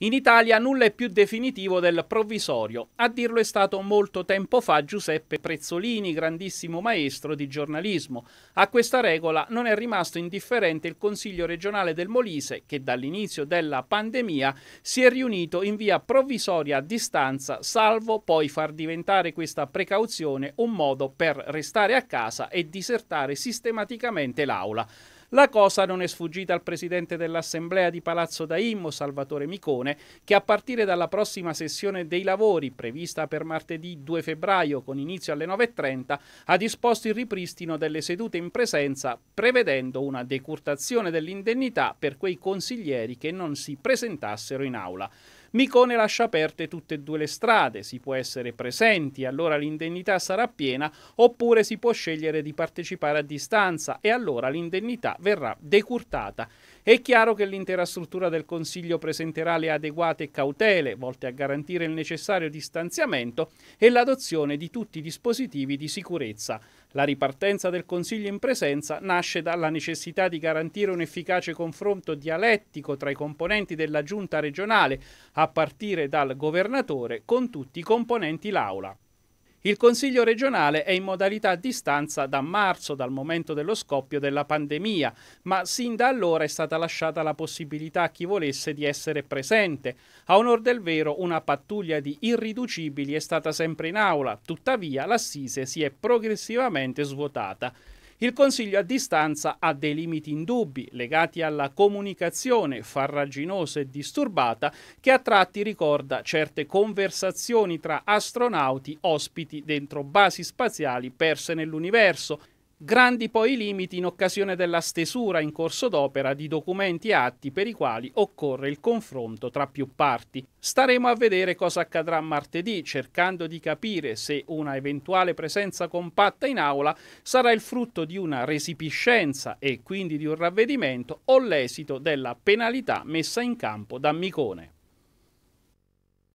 In Italia nulla è più definitivo del provvisorio. A dirlo è stato molto tempo fa Giuseppe Prezzolini, grandissimo maestro di giornalismo. A questa regola non è rimasto indifferente il Consiglio regionale del Molise, che dall'inizio della pandemia si è riunito in via provvisoria a distanza, salvo poi far diventare questa precauzione un modo per restare a casa e disertare sistematicamente l'aula. La cosa non è sfuggita al presidente dell'Assemblea di Palazzo Daimmo, Salvatore Micone, che a partire dalla prossima sessione dei lavori, prevista per martedì 2 febbraio con inizio alle 9.30, ha disposto il ripristino delle sedute in presenza, prevedendo una decurtazione dell'indennità per quei consiglieri che non si presentassero in aula. Micone lascia aperte tutte e due le strade, si può essere presenti, allora l'indennità sarà piena, oppure si può scegliere di partecipare a distanza e allora l'indennità verrà decurtata. È chiaro che l'intera struttura del Consiglio presenterà le adeguate cautele volte a garantire il necessario distanziamento e l'adozione di tutti i dispositivi di sicurezza. La ripartenza del Consiglio in presenza nasce dalla necessità di garantire un efficace confronto dialettico tra i componenti della giunta regionale, a partire dal governatore, con tutti i componenti l'Aula. Il Consiglio regionale è in modalità a distanza da marzo, dal momento dello scoppio della pandemia, ma sin da allora è stata lasciata la possibilità a chi volesse di essere presente. A onor del vero, una pattuglia di irriducibili è stata sempre in aula, tuttavia l'assise si è progressivamente svuotata. Il Consiglio a distanza ha dei limiti indubbi legati alla comunicazione farraginosa e disturbata che a tratti ricorda certe conversazioni tra astronauti ospiti dentro basi spaziali perse nell'universo Grandi poi i limiti in occasione della stesura in corso d'opera di documenti e atti per i quali occorre il confronto tra più parti. Staremo a vedere cosa accadrà martedì, cercando di capire se una eventuale presenza compatta in aula sarà il frutto di una resipiscenza e quindi di un ravvedimento o l'esito della penalità messa in campo da Micone.